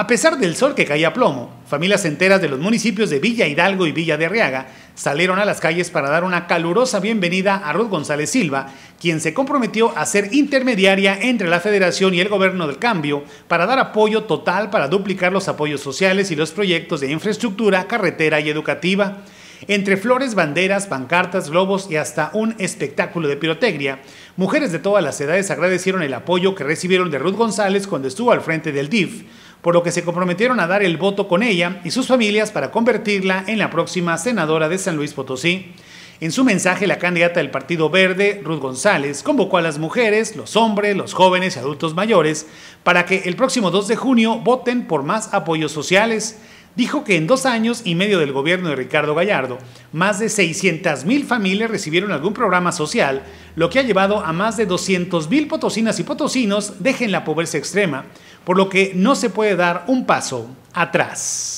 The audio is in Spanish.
A pesar del sol que caía a plomo, familias enteras de los municipios de Villa Hidalgo y Villa de Arriaga salieron a las calles para dar una calurosa bienvenida a Ruth González Silva, quien se comprometió a ser intermediaria entre la Federación y el Gobierno del Cambio para dar apoyo total para duplicar los apoyos sociales y los proyectos de infraestructura, carretera y educativa. Entre flores, banderas, pancartas, globos y hasta un espectáculo de pirotecnia, mujeres de todas las edades agradecieron el apoyo que recibieron de Ruth González cuando estuvo al frente del DIF, por lo que se comprometieron a dar el voto con ella y sus familias para convertirla en la próxima senadora de San Luis Potosí. En su mensaje, la candidata del Partido Verde, Ruth González, convocó a las mujeres, los hombres, los jóvenes y adultos mayores para que el próximo 2 de junio voten por más apoyos sociales dijo que en dos años y medio del gobierno de Ricardo Gallardo, más de mil familias recibieron algún programa social, lo que ha llevado a más de mil potosinas y potosinos dejen la pobreza extrema, por lo que no se puede dar un paso atrás.